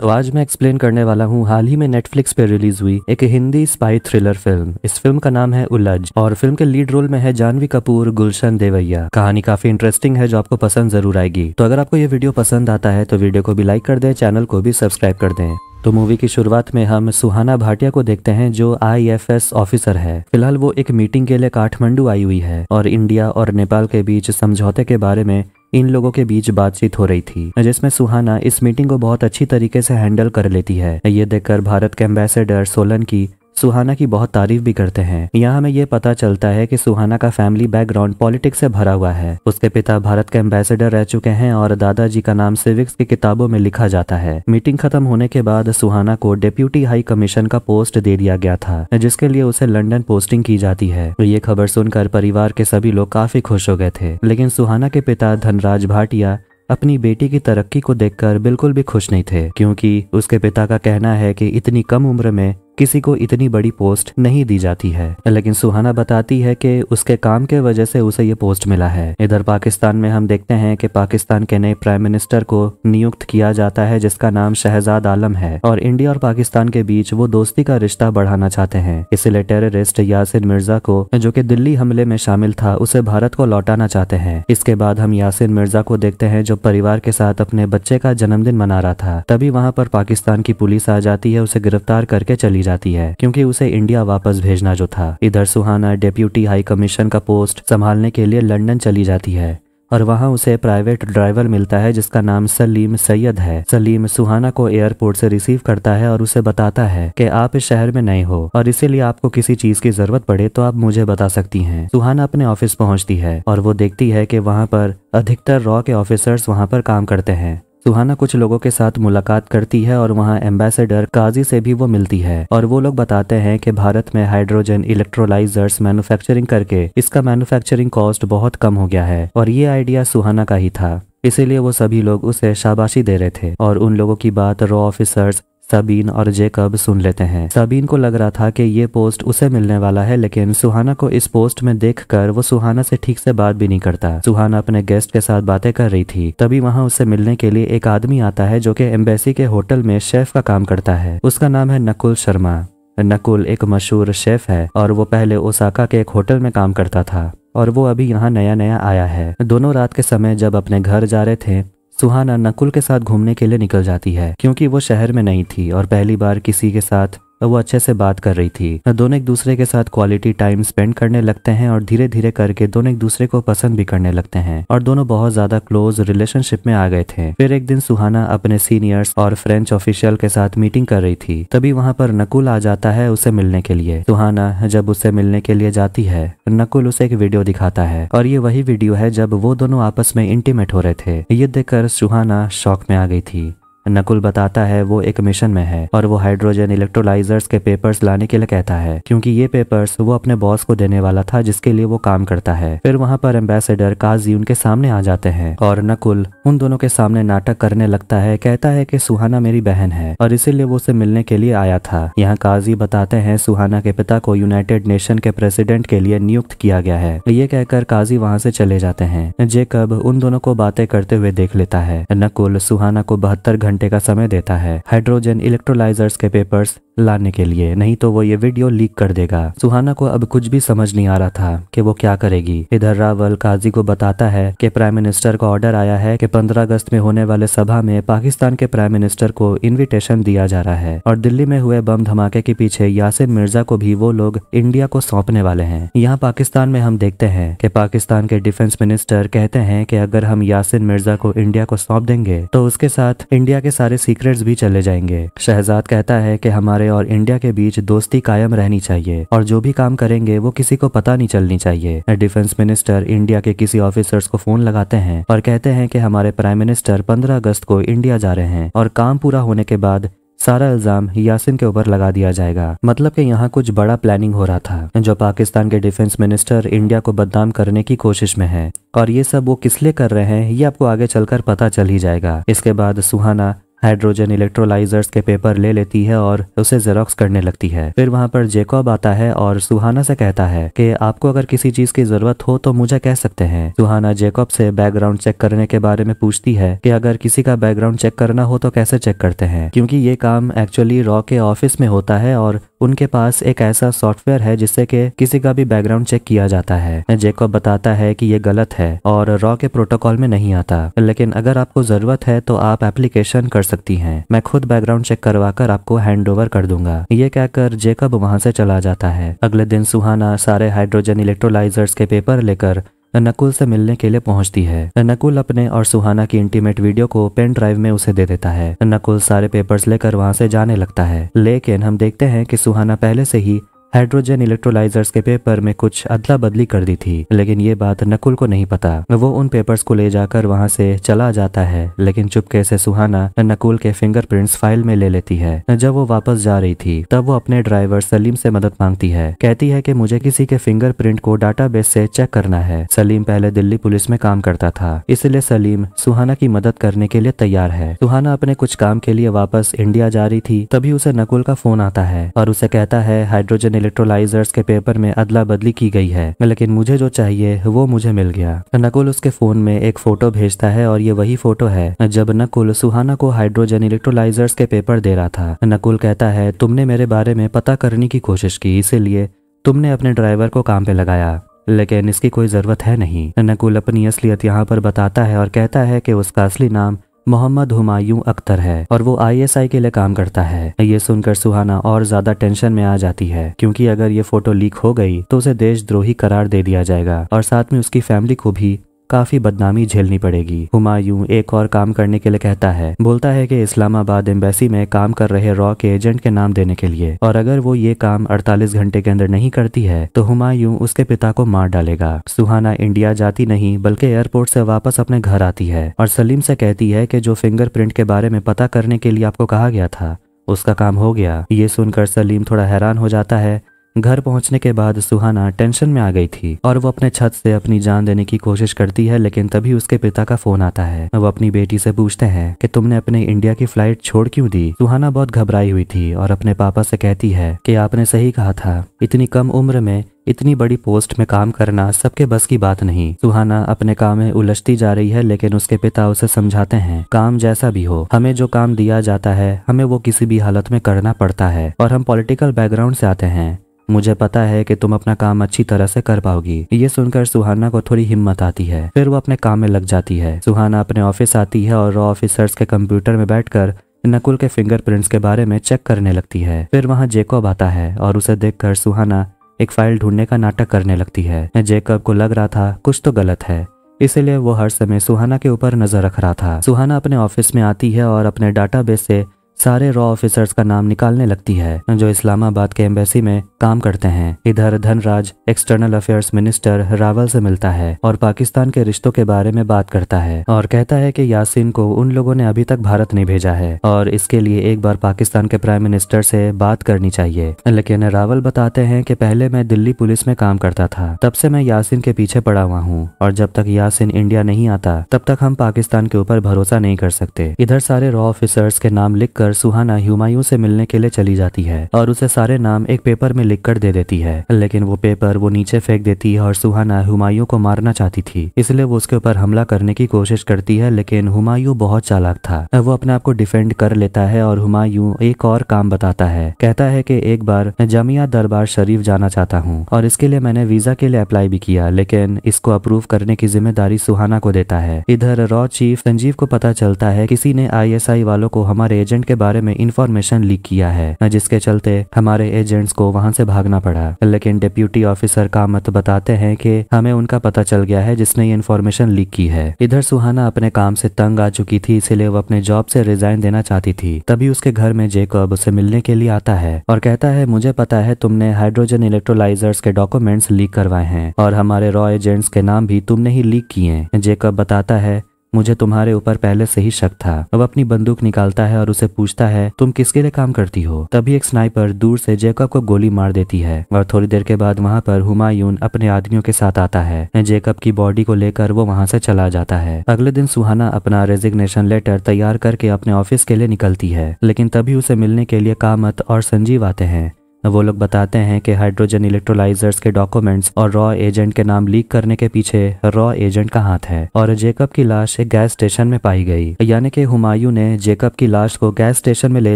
तो आज मैं एक्सप्लेन करने वाला हूँ हाल ही में नेटफ्लिक्स पे रिलीज हुई एक हिंदी स्पाई थ्रिलर फिल्म इस फिल्म का नाम है उलझ और फिल्म के लीड रोल में है जानवी कपूर गुलशन देवैया कहानी काफी इंटरेस्टिंग है जो आपको पसंद जरूर आएगी तो अगर आपको ये वीडियो पसंद आता है तो वीडियो को भी लाइक कर दे चैनल को भी सब्सक्राइब कर दें तो मूवी की शुरुआत में हम सुहाना भाटिया को देखते हैं जो आईएफएस ऑफिसर है फिलहाल वो एक मीटिंग के लिए काठमांडू आई हुई है और इंडिया और नेपाल के बीच समझौते के बारे में इन लोगों के बीच बातचीत हो रही थी जिसमें सुहाना इस मीटिंग को बहुत अच्छी तरीके से हैंडल कर लेती है ये देखकर भारत के एम्बेसडर सोलन की सुहाना की बहुत तारीफ भी करते हैं यहाँ हमें यह पता चलता है कि सुहाना का फैमिली बैकग्राउंड पॉलिटिक्स से भरा हुआ है उसके पिता भारत के एम्बेसडर रह चुके हैं और दादाजी का नाम सिविक्स की किताबों में लिखा जाता है मीटिंग खत्म होने के बाद सुहाना को डेप्यूटी हाई कमीशन का पोस्ट दे दिया गया था जिसके लिए उसे लंडन पोस्टिंग की जाती है ये खबर सुनकर परिवार के सभी लोग काफी खुश हो गए थे लेकिन सुहाना के पिता धनराज भाटिया अपनी बेटी की तरक्की को देखकर बिल्कुल भी खुश नहीं थे क्योंकि उसके पिता का कहना है कि इतनी कम उम्र में किसी को इतनी बड़ी पोस्ट नहीं दी जाती है लेकिन सुहाना बताती है कि उसके काम के वजह से उसे ये पोस्ट मिला है इधर पाकिस्तान में हम देखते हैं कि पाकिस्तान के नए प्राइम मिनिस्टर को नियुक्त किया जाता है जिसका नाम शहजाद आलम है और इंडिया और पाकिस्तान के बीच वो दोस्ती का रिश्ता बढ़ाना चाहते हैं इसलिए टेररिस्ट यासिर मिर्जा को जो की दिल्ली हमले में शामिल था उसे भारत को लौटाना चाहते हैं इसके बाद हम यासिर मिर्जा को देखते हैं जो परिवार के साथ अपने बच्चे का जन्मदिन मना रहा था तभी वहाँ पर पाकिस्तान की पुलिस आ जाती है उसे गिरफ्तार करके चली जाती है क्योंकि उसे इंडिया वापस भेजना जो था इधर सुहाना डेप्यूटी हाई कमीशन का पोस्ट संभालने के लिए लंदन चली जाती है और वहाँ उसे प्राइवेट ड्राइवर मिलता है जिसका नाम सलीम सैयद है सलीम सुहाना को एयरपोर्ट से रिसीव करता है और उसे बताता है कि आप इस शहर में नए हो और इसीलिए आपको किसी चीज की जरूरत पड़े तो आप मुझे बता सकती हैं सुहाना अपने ऑफिस पहुंचती है और वो देखती है कि वहाँ पर अधिकतर रॉ के ऑफिसर्स वहाँ पर काम करते हैं सुहाना कुछ लोगों के साथ मुलाकात करती है और वहाँ एम्बेसडर काजी से भी वो मिलती है और वो लोग बताते हैं कि भारत में हाइड्रोजन इलेक्ट्रोलाइजर्स मैन्युफैक्चरिंग करके इसका मैन्युफैक्चरिंग कॉस्ट बहुत कम हो गया है और ये आइडिया सुहाना का ही था इसीलिए वो सभी लोग उसे शाबाशी दे रहे थे और उन लोगों की बात रॉ ऑफिसर्स सबीन और जेकब सुन लेते हैं सबीन को लग रहा था कि ये पोस्ट उसे मिलने वाला है लेकिन सुहाना को इस पोस्ट में देखकर वो सुहाना से ठीक से बात भी नहीं करता सुहाना अपने गेस्ट के साथ बातें कर रही थी तभी वहाँ उसे मिलने के लिए एक आदमी आता है जो कि एम्बेसी के होटल में शेफ का काम करता है उसका नाम है नकुल शर्मा नकुल एक मशहूर शेफ है और वो पहले ओसाका के एक होटल में काम करता था और वो अभी यहाँ नया नया आया है दोनों रात के समय जब अपने घर जा रहे थे सुहाना नकुल के साथ घूमने के लिए निकल जाती है क्योंकि वो शहर में नहीं थी और पहली बार किसी के साथ वो अच्छे से बात कर रही थी दोनों एक दूसरे के साथ क्वालिटी टाइम स्पेंड करने लगते हैं और धीरे धीरे करके दोनों एक दूसरे को पसंद भी करने लगते हैं और दोनों बहुत ज्यादा क्लोज रिलेशनशिप में आ गए थे फिर एक दिन सुहाना अपने सीनियर्स और फ्रेंच ऑफिशियल के साथ मीटिंग कर रही थी तभी वहाँ पर नकुल आ जाता है उसे मिलने के लिए सुहाना जब उसे मिलने के लिए जाती है नकुल उसे एक वीडियो दिखाता है और ये वही वीडियो है जब वो दोनों आपस में इंटीमेट हो रहे थे ये देखकर सुहाना शौक में आ गई थी नकुल बताता है वो एक मिशन में है और वो हाइड्रोजन इलेक्ट्रोलाइजर्स के पेपर्स लाने के लिए कहता है क्योंकि ये पेपर्स वो अपने बॉस को देने वाला था जिसके लिए वो काम करता है फिर वहाँ पर एम्बेसडर काजी उनके सामने आ जाते हैं और नकुल उन दोनों के सामने नाटक करने लगता है कहता है की सुहाना मेरी बहन है और इसीलिए वो उसे मिलने के लिए आया था यहाँ काजी बताते हैं सुहाना के पिता को यूनाइटेड नेशन के प्रेसिडेंट के लिए नियुक्त किया गया है ये कहकर काजी वहाँ से चले जाते हैं जेकब उन दोनों को बातें करते हुए देख लेता है नकुल सुहाना को बहत्तर घंटे घंटे का समय देता है हाइड्रोजन इलेक्ट्रोलाइजर्स के पेपर्स लाने के लिए नहीं तो वो ये वीडियो लीक कर देगा सुहाना को अब कुछ भी समझ नहीं आ रहा था कि वो क्या करेगी इधर रावल काजी को बताता है कि प्राइम मिनिस्टर का ऑर्डर आया है कि 15 अगस्त में होने वाले सभा में पाकिस्तान के प्राइम मिनिस्टर को इनविटेशन दिया जा रहा है और दिल्ली में हुए बम धमाके के पीछे यासिन मिर्जा को भी वो लोग इंडिया को सौंपने वाले है यहाँ पाकिस्तान में हम देखते हैं की पाकिस्तान के डिफेंस मिनिस्टर कहते हैं की अगर हम यासिन मिर्जा को इंडिया को सौंप देंगे तो उसके साथ इंडिया के सारे सीक्रेट भी चले जाएंगे शहजाद कहता है की हमारे हमारे और इंडिया के बीच दोस्ती कायम रहनी चाहिए और जो भी काम करेंगे वो किसी को पता नहीं चलनी चाहिए डिफेंस मिनिस्टर इंडिया के किसी ऑफिसर्स को फोन लगाते हैं और कहते हैं कि हमारे प्राइम मिनिस्टर 15 अगस्त को इंडिया जा रहे हैं और काम पूरा होने के बाद सारा इल्ज़ाम यासिन के ऊपर लगा दिया जाएगा मतलब कि यहाँ कुछ बड़ा प्लानिंग हो रहा था जो पाकिस्तान के डिफेंस मिनिस्टर इंडिया को बदनाम करने की कोशिश में है और ये सब वो किस लिए कर रहे हैं ये आपको आगे चलकर पता चल ही जाएगा इसके बाद सुहाना हाइड्रोजन इलेक्ट्रोलाइजर्स के पेपर ले लेती है और उसे जेरोक्स करने लगती है फिर वहाँ पर जेकॉब आता है और सुहाना से कहता है कि आपको अगर किसी चीज की जरूरत हो तो मुझे कह सकते हैं सुहाना जेकॉब से बैकग्राउंड चेक करने के बारे में पूछती है कि अगर किसी का बैकग्राउंड चेक करना हो तो कैसे चेक करते हैं क्योंकि ये काम एक्चुअली रॉ के ऑफिस में होता है और उनके पास एक ऐसा सॉफ्टवेयर है जिससे कि किसी का भी बैकग्राउंड चेक किया जाता है जेकॉब बताता है कि ये गलत है और रॉ के प्रोटोकॉल में नहीं आता लेकिन अगर आपको जरूरत है तो आप एप्लीकेशन कर सकती हैं मैं खुद बैकग्राउंड चेक करवा कर आपको हैंड ओवर कर दूंगा ये कहकर जेकब वहां से चला जाता है अगले दिन सुहाना सारे हाइड्रोजन इलेक्ट्रोलाइजर्स के पेपर लेकर नकुल से मिलने के लिए पहुंचती है नकुल अपने और सुहाना की इंटीमेट वीडियो को पेन ड्राइव में उसे दे देता है नकुल सारे पेपर्स लेकर वहां से जाने लगता है लेकिन हम देखते हैं कि सुहाना पहले से ही हाइड्रोजन इलेक्ट्रोलाइजर्स के पेपर में कुछ अदला बदली कर दी थी लेकिन ये बात नकुल को नहीं पता वो उन पेपर्स को ले जाकर वहाँ से चला जाता है लेकिन चुपके से सुहाना नकुल के फिंगरप्रिंट्स फाइल में ले लेती है जब वो वापस जा रही थी तब वो अपने ड्राइवर सलीम से मदद मांगती है कहती है की मुझे किसी के फिंगरप्रिंट को डाटा से चेक करना है सलीम पहले दिल्ली पुलिस में काम करता था इसलिए सलीम सुहाना की मदद करने के लिए तैयार है सुहाना अपने कुछ काम के लिए वापस इंडिया जा रही थी तभी उसे नकुल का फोन आता है और उसे कहता है हाइड्रोजन इलेक्ट्रोलाइजर्स के पेपर में अदला बदली की गई है लेकिन मुझे जो चाहिए वो मुझे मिल गया नकुल उसके फोन में एक फोटो भेजता है और ये वही फोटो है जब नकुल सुहाना को हाइड्रोजन इलेक्ट्रोलाइजर्स के पेपर दे रहा था नकुल कहता है तुमने मेरे बारे में पता करने की कोशिश की इसीलिए तुमने अपने ड्राइवर को काम पे लगाया लेकिन इसकी कोई ज़रूरत है नहीं नकुल अपनी असलियत यहाँ पर बताता है और कहता है कि उसका असली नाम मोहम्मद हुमायूं अख्तर है और वो आईएसआई के लिए काम करता है ये सुनकर सुहाना और ज्यादा टेंशन में आ जाती है क्योंकि अगर ये फोटो लीक हो गई तो उसे देशद्रोही करार दे दिया जाएगा और साथ में उसकी फैमिली को भी काफी बदनामी झेलनी पड़ेगी हुमायूं एक और काम करने के लिए कहता है बोलता है कि इस्लामाबाद एम्बेसी में काम कर रहे रॉ के एजेंट के नाम देने के लिए और अगर वो ये काम 48 घंटे के अंदर नहीं करती है तो हुमायूं उसके पिता को मार डालेगा सुहाना इंडिया जाती नहीं बल्कि एयरपोर्ट से वापस अपने घर आती है और सलीम से कहती है की जो फिंगरप्रिंट के बारे में पता करने के लिए आपको कहा गया था उसका काम हो गया ये सुनकर सलीम थोड़ा हैरान हो जाता है घर पहुंचने के बाद सुहाना टेंशन में आ गई थी और वो अपने छत से अपनी जान देने की कोशिश करती है लेकिन तभी उसके पिता का फोन आता है वो अपनी बेटी से पूछते हैं कि तुमने अपने इंडिया की फ्लाइट छोड़ क्यों दी सुहाना बहुत घबराई हुई थी और अपने पापा से कहती है कि आपने सही कहा था इतनी कम उम्र में इतनी बड़ी पोस्ट में काम करना सबके बस की बात नहीं सुहाना अपने काम में उलझती जा रही है लेकिन उसके पिता उसे समझाते हैं काम जैसा भी हो हमें जो काम दिया जाता है हमें वो किसी भी हालत में करना पड़ता है और हम पॉलिटिकल बैकग्राउंड से आते हैं मुझे पता है कि तुम अपना काम अच्छी तरह से कर पाओगी ये सुनकर सुहाना को थोड़ी हिम्मत आती है फिर वो अपने काम में लग जाती है सुहाना अपने ऑफिस आती है और ऑफिसर्स के कंप्यूटर में बैठकर नकुल के फिंगरप्रिंट्स के बारे में चेक करने लगती है फिर वहाँ जेकॉब आता है और उसे देख सुहाना एक फाइल ढूंढने का नाटक करने लगती है जेकब को लग रहा था कुछ तो गलत है इसलिए वो हर समय सुहाना के ऊपर नजर रख रहा था सुहाना अपने ऑफिस में आती है और अपने बेस से सारे रॉ ऑफिसर्स का नाम निकालने लगती है जो इस्लामाबाद के एम्बेसी में काम करते हैं इधर Dhanraj external affairs minister Rawal से मिलता है और पाकिस्तान के रिश्तों के बारे में बात करता है और कहता है कि यासीन को उन लोगों ने अभी तक भारत नहीं भेजा है और इसके लिए एक बार पाकिस्तान के प्राइम मिनिस्टर से बात करनी चाहिए लेकिन रावल बताते हैं की पहले मैं दिल्ली पुलिस में काम करता था तब से मैं यासिन के पीछे पड़ा हुआ हूँ और जब तक यासिन इंडिया नहीं आता तब तक हम पाकिस्तान के ऊपर भरोसा नहीं कर सकते इधर सारे रॉ ऑफिसर्स के नाम लिख कर कर सुहाना हुमायूं से मिलने के लिए चली जाती है और उसे सारे नाम एक पेपर में लिख कर दे देती है लेकिन वो पेपर वो नीचे फेंक देती है और सुहाना हुमायूं को मारना चाहती थी इसलिए वो उसके ऊपर हमला करने की कोशिश करती है लेकिन हुमायूं बहुत चालाक था वो अपने आप को डिफेंड कर लेता है और हुमायूं एक और काम बताता है कहता है की एक बार जमिया दरबार शरीफ जाना चाहता हूँ और इसके लिए मैंने वीजा के लिए अप्लाई भी किया लेकिन इसको अप्रूव करने की जिम्मेदारी सुहाना को देता है इधर रॉ चीफ संजीव को पता चलता है किसी ने आईएसआई वालों को हमारे एजेंट के बारे में इंफॉर्मेशन लीक किया है जिसके चलते हमारे एजेंट्स को वहाँ से भागना पड़ा लेकिन डिप्यूटी ऑफिसर मत बताते हैं कि हमें उनका पता चल गया है जिसने ये इन्फॉर्मेशन लीक की है इधर सुहाना अपने काम से तंग आ चुकी थी इसलिए वो अपने जॉब से रिजाइन देना चाहती थी तभी उसके घर में जेकब उसे मिलने के लिए आता है और कहता है मुझे पता है तुमने हाइड्रोजन इलेक्ट्रोलाइजर्स के डॉक्यूमेंट्स लीक करवाए हैं और हमारे रॉ एजेंट्स के नाम भी तुमने ही लीक किए जेकब बताता है मुझे तुम्हारे ऊपर पहले से ही शक था अब अपनी बंदूक निकालता है और उसे पूछता है तुम किसके लिए काम करती हो तभी एक स्नाइपर दूर से जेकब को गोली मार देती है और थोड़ी देर के बाद वहाँ पर हुमायून अपने आदमियों के साथ आता है जेकब की बॉडी को लेकर वो वहाँ से चला जाता है अगले दिन सुहाना अपना रेजिग्नेशन लेटर तैयार करके अपने ऑफिस के लिए निकलती है लेकिन तभी उसे मिलने के लिए कामत और संजीव आते हैं वो लोग बताते हैं कि हाइड्रोजन इलेक्ट्रोलाइजर्स के डॉक्यूमेंट्स और रॉ एजेंट के नाम लीक करने के पीछे रॉ एजेंट का हाथ है और जेकब की लाश एक गैस स्टेशन में पाई गई यानी कि हुमायूं ने जेकब की लाश को गैस स्टेशन में ले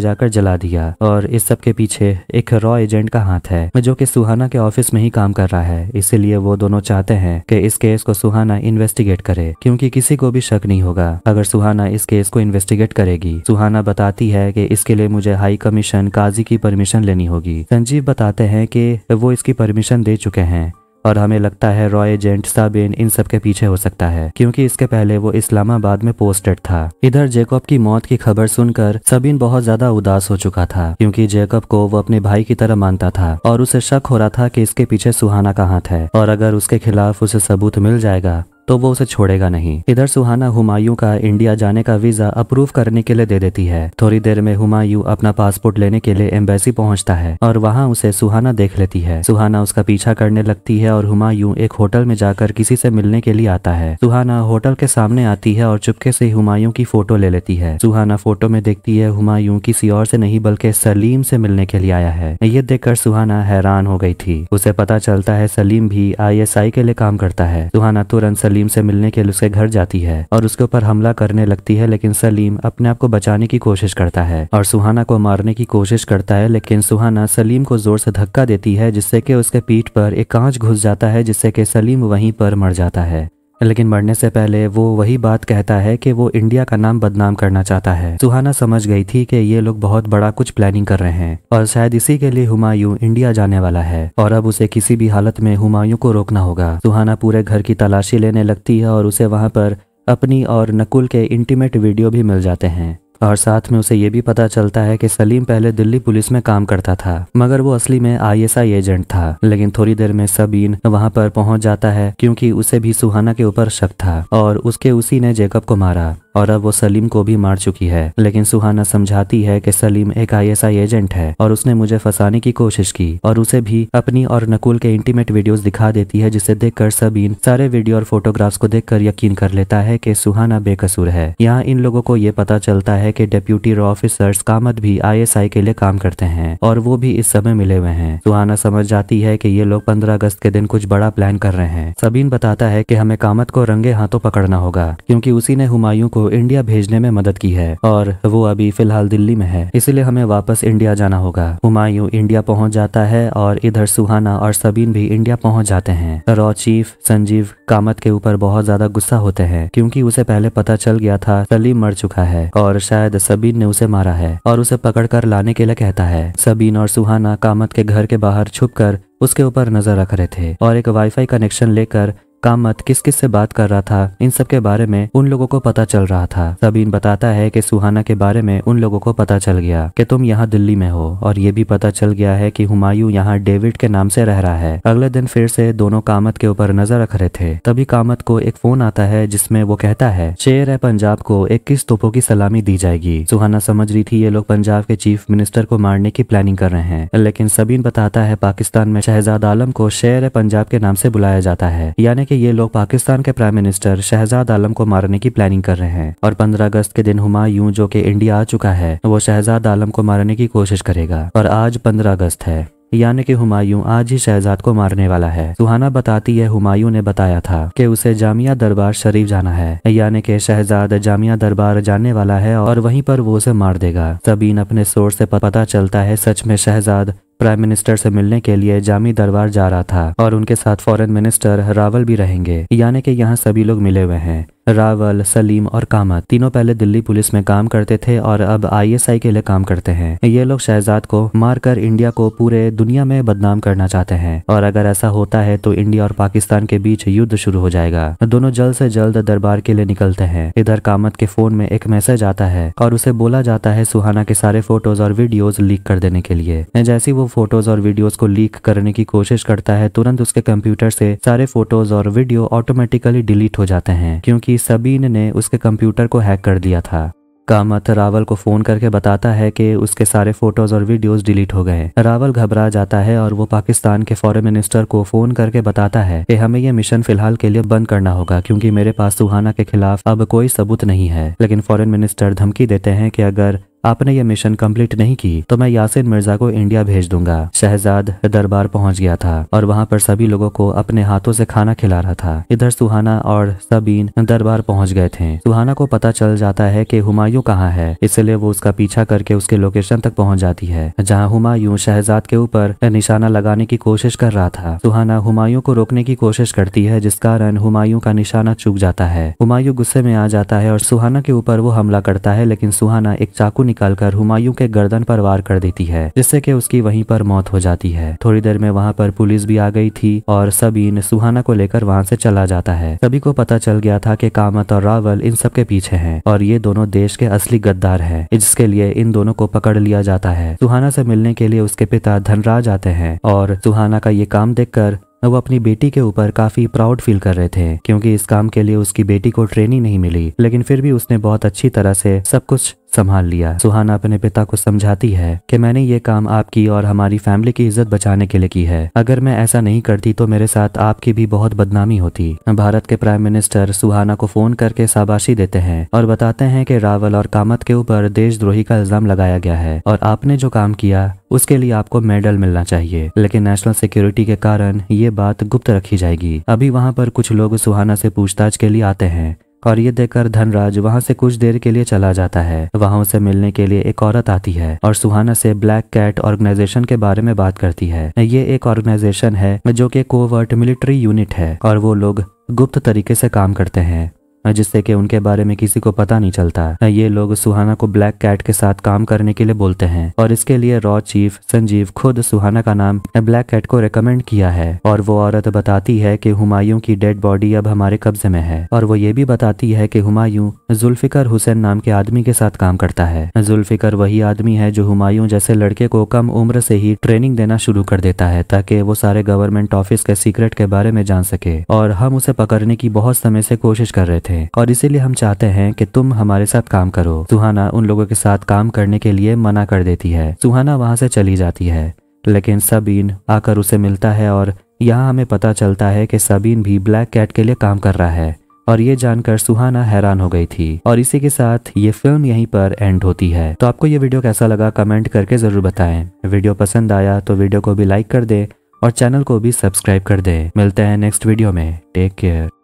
जाकर जला दिया और इस सब के पीछे एक रॉ एजेंट का हाथ है जो कि सुहाना के ऑफिस में ही काम कर रहा है इसीलिए वो दोनों चाहते है कि इस केस को सुहाना इन्वेस्टिगेट करे क्योंकि किसी को भी शक नहीं होगा अगर सुहाना इस केस को इन्वेस्टिगेट करेगी सुहाना बताती है कि इसके लिए मुझे हाई कमीशन काजी की परमिशन लेनी होगी संजीव बताते हैं कि वो इसकी परमिशन दे चुके हैं और हमें लगता है रॉय एजेंट साबिन इन सब के पीछे हो सकता है क्योंकि इसके पहले वो इस्लामाबाद में पोस्टेड था इधर जेकब की मौत की खबर सुनकर सबिन बहुत ज्यादा उदास हो चुका था क्योंकि जेकब को वो अपने भाई की तरह मानता था और उसे शक हो रहा था कि इसके पीछे सुहाना का हाथ है और अगर उसके खिलाफ उसे सबूत मिल जाएगा तो वो उसे छोड़ेगा नहीं इधर सुहाना हुमायूं का इंडिया जाने का वीजा अप्रूव करने के लिए दे देती है थोड़ी देर में हुमायूं अपना पासपोर्ट लेने के लिए एम्बेसी पहुंचता है और वहां उसे सुहाना देख लेती है सुहाना उसका पीछा करने लगती है और हुमायूं एक होटल में जाकर किसी से मिलने के लिए आता है सुहाना होटल के सामने आती है और चुपके से हुमायूं की फोटो ले लेती है सुहाना फोटो में देखती है हुमायूं किसी और से नहीं बल्कि सलीम से मिलने के लिए आया है ये देखकर सुहाना हैरान हो गई थी उसे पता चलता है सलीम भी आईएसआई के लिए काम करता है सुहाना तुरंत सलीम सलीम से मिलने के लिए उसके घर जाती है और उसके ऊपर हमला करने लगती है लेकिन सलीम अपने आप को बचाने की कोशिश करता है और सुहाना को मारने की कोशिश करता है लेकिन सुहाना सलीम को जोर से धक्का देती है जिससे कि उसके पीठ पर एक कांच घुस जाता है जिससे कि सलीम वहीं पर मर जाता है लेकिन मरने से पहले वो वही बात कहता है कि वो इंडिया का नाम बदनाम करना चाहता है सुहाना समझ गई थी कि ये लोग बहुत बड़ा कुछ प्लानिंग कर रहे हैं और शायद इसी के लिए हुमायूं इंडिया जाने वाला है और अब उसे किसी भी हालत में हुमायूं को रोकना होगा सुहाना पूरे घर की तलाशी लेने लगती है और उसे वहां पर अपनी और नकुल के इंटीमेट वीडियो भी मिल जाते हैं और साथ में उसे ये भी पता चलता है कि सलीम पहले दिल्ली पुलिस में काम करता था मगर वो असली में आईएसआई एजेंट था लेकिन थोड़ी देर में सबीन वहाँ पर पहुंच जाता है क्योंकि उसे भी सुहाना के ऊपर शक था और उसके उसी ने जेकब को मारा और अब वो सलीम को भी मार चुकी है लेकिन सुहाना समझाती है कि सलीम एक आईएसआई एजेंट है और उसने मुझे फंसाने की कोशिश की और उसे भी अपनी और नकुल के इंटीमेट वीडियोस दिखा देती है जिसे देखकर सबीन सारे वीडियो और फोटोग्राफ्स को देखकर यकीन कर लेता है कि सुहाना बेकसूर है यहाँ इन लोगों को ये पता चलता है की डेप्यूटी रॉ ऑफिसर कामत भी आई के लिए काम करते हैं और वो भी इस समय मिले हुए हैं सुहाना समझ जाती है की ये लोग पंद्रह अगस्त के दिन कुछ बड़ा प्लान कर रहे हैं सबीन बताता है की हमें कामत को रंगे हाथों पकड़ना होगा क्यूँकी उसी ने हुमायूं को को इंडिया भेजने में मदद की है और वो अभी फिलहाल दिल्ली में है इसलिए हमें वापस इंडिया जाना होगा हुमायूं इंडिया पहुंच जाता है और इधर सुहाना और सबीन भी इंडिया पहुंच जाते हैं रॉ चीफ संजीव कामत के ऊपर बहुत ज्यादा गुस्सा होते हैं क्योंकि उसे पहले पता चल गया था सलीम मर चुका है और शायद सबीन ने उसे मारा है और उसे पकड़ कर लाने के लिए कहता है सबीन और सुहाना कामत के घर के बाहर छुप कर उसके ऊपर नजर रख रहे थे और एक वाईफाई कनेक्शन लेकर कामत किस किस से बात कर रहा था इन सब के बारे में उन लोगों को पता चल रहा था सबीन बताता है कि सुहाना के बारे में उन लोगों को पता चल गया कि तुम यहाँ दिल्ली में हो और ये भी पता चल गया है कि हुमायूं यहाँ डेविड के नाम से रह रहा है अगले दिन फिर से दोनों कामत के ऊपर नजर रख रहे थे तभी कामत को एक फोन आता है जिसमे वो कहता है शेर है पंजाब को इक्कीस तोपों की सलामी दी जाएगी सुहाना समझ रही थी ये लोग पंजाब के चीफ मिनिस्टर को मारने की प्लानिंग कर रहे हैं लेकिन सबीन बताता है पाकिस्तान में शहजाद आलम को शेर पंजाब के नाम से बुलाया जाता है यानी कि ये लोग पाकिस्तान के प्राइम मिनिस्टर शहजाद आलम को मारने की प्लानिंग कर रहे हैं और पंद्रह अगस्त के दिन हुमायूं जो कि इंडिया आ चुका है वो शहजाद आलम को मारने की कोशिश करेगा और आज पंद्रह अगस्त है यानी कि हुमायूं आज ही शहजाद को मारने वाला है सुहाना बताती है हुमायूं ने बताया था कि उसे जामिया दरबार शरीफ जाना है यानी कि शहजाद जामिया दरबार जाने वाला है और वहीं पर वो उसे मार देगा सबीन अपने सोर्स से पता चलता है सच में शहजाद प्राइम मिनिस्टर से मिलने के लिए जामी दरबार जा रहा था और उनके साथ फॉरेन मिनिस्टर रावल भी रहेंगे यानी कि यहाँ सभी लोग मिले हुए हैं रावल सलीम और कामत तीनों पहले दिल्ली पुलिस में काम करते थे और अब आईएसआई के लिए काम करते हैं ये लोग शहजाद को मारकर इंडिया को पूरे दुनिया में बदनाम करना चाहते हैं और अगर ऐसा होता है तो इंडिया और पाकिस्तान के बीच युद्ध शुरू हो जाएगा दोनों जल्द से जल्द दरबार के लिए निकलते हैं इधर कामत के फोन में एक मैसेज आता है और उसे बोला जाता है सुहाना के सारे फोटोज और वीडियोज लीक कर देने के लिए जैसी वो फोटोज और वीडियोस को लीक करने की कोशिश करता है तुरंत उसके कंप्यूटर से सारे फोटोज और वीडियो ऑटोमेटिकली डिलीट हो जाते हैं क्योंकि सबीन ने उसके कंप्यूटर को हैक कर दिया था कामत रावल को फोन करके बताता है कि उसके सारे फोटोज और वीडियोस डिलीट हो गए रावल घबरा जाता है और वो पाकिस्तान के फॉरेन मिनिस्टर को फोन करके बताता है कि हमें ये मिशन फिलहाल के लिए बंद करना होगा क्योंकि मेरे पास सुहाना के खिलाफ अब कोई सबूत नहीं है लेकिन फॉरेन मिनिस्टर धमकी देते हैं कि अगर आपने ये मिशन कंप्लीट नहीं की तो मैं यासिन मिर्जा को इंडिया भेज दूंगा शहजाद दरबार पहुंच गया था और वहां पर सभी लोगों को अपने हाथों से खाना खिला रहा था इधर सुहाना और सबीन दरबार पहुंच गए थे सुहाना को पता चल जाता है कि हुमायूं कहाँ है इसलिए वो उसका पीछा करके उसके लोकेशन तक पहुँच जाती है जहाँ हुमायूं शहजाद के ऊपर निशाना लगाने की कोशिश कर रहा था सुहाना हुमायूं को रोकने की कोशिश करती है जिस कारण हुमायूं का निशाना चूक जाता है हुमायूं गुस्से में आ जाता है और सुहाना के ऊपर वो हमला करता है लेकिन सुहाना एक चाकू निकालकर हुमायूं के गर्दन पर वार कर देती है जिससे कि उसकी वहीं पर मौत हो जाती है थोड़ी देर में वहाँ पर पुलिस भी आ गई थी और सबीन सुहाना को लेकर वहाँ से चला जाता है सभी को पता चल गया था कि कामत और रावल इन सबके पीछे है और ये दोनों देश के असली गद्दार है जिसके लिए इन दोनों को पकड़ लिया जाता है सुहाना से मिलने के लिए उसके पिता धनराज आते हैं और सुहाना का ये काम कर वो अपनी बेटी के ऊपर काफी प्राउड फील कर रहे थे क्योंकि इस काम के लिए उसकी बेटी को ट्रेनिंग नहीं मिली लेकिन फिर भी उसने बहुत अच्छी तरह से सब कुछ संभाल लिया सुहाना अपने पिता को समझाती है कि मैंने ये काम आपकी और हमारी फैमिली की इज्जत बचाने के लिए की है अगर मैं ऐसा नहीं करती तो मेरे साथ आपकी भी बहुत बदनामी होती भारत के प्राइम मिनिस्टर सुहाना को फोन करके शाबाशी देते हैं और बताते हैं कि रावल और कामत के ऊपर देशद्रोही का इल्जाम लगाया गया है और आपने जो काम किया उसके लिए आपको मेडल मिलना चाहिए लेकिन नेशनल सिक्योरिटी के कारण ये बात गुप्त रखी जाएगी अभी वहाँ पर कुछ लोग सुहाना से पूछताछ के लिए आते हैं और ये देखकर धनराज वहाँ से कुछ देर के लिए चला जाता है वहाँ उसे मिलने के लिए एक औरत आती है और सुहाना से ब्लैक कैट ऑर्गेनाइजेशन के बारे में बात करती है ये एक ऑर्गेनाइजेशन है जो की कोवर्ट मिलिट्री यूनिट है और वो लोग गुप्त तरीके से काम करते हैं जिससे कि उनके बारे में किसी को पता नहीं चलता ये लोग सुहाना को ब्लैक कैट के साथ काम करने के लिए बोलते हैं और इसके लिए रॉ चीफ संजीव खुद सुहाना का नाम ब्लैक कैट को रेकमेंड किया है और वो औरत बताती है कि हुमायूं की डेड बॉडी अब हमारे कब्जे में है और वो ये भी बताती है कि हुमायूं जुल्फिकर हुसैन नाम के आदमी के साथ काम करता है जुल्फिकर वही आदमी है जो हुमायूं जैसे लड़के को कम उम्र से ही ट्रेनिंग देना शुरू कर देता है ताकि वो सारे गवर्नमेंट ऑफिस के सीक्रेट के बारे में जान सके और हम उसे पकड़ने की बहुत समय से कोशिश कर रहे थे थे और इसीलिए हम चाहते हैं कि तुम हमारे साथ काम करो सुहाना उन लोगों के साथ काम करने के लिए मना कर देती है सुहाना वहां से चली जाती है लेकिन सबीन आकर उसे मिलता है और यहाँ हमें पता चलता है कि सबीन भी ब्लैक कैट के लिए काम कर रहा है और ये जानकर सुहाना हैरान हो गई थी और इसी के साथ ये फिल्म यहीं पर एंड होती है तो आपको ये वीडियो कैसा लगा कमेंट करके ज़रूर बताएं वीडियो पसंद आया तो वीडियो को भी लाइक कर दें और चैनल को भी सब्सक्राइब कर दें मिलते हैं नेक्स्ट वीडियो में टेक केयर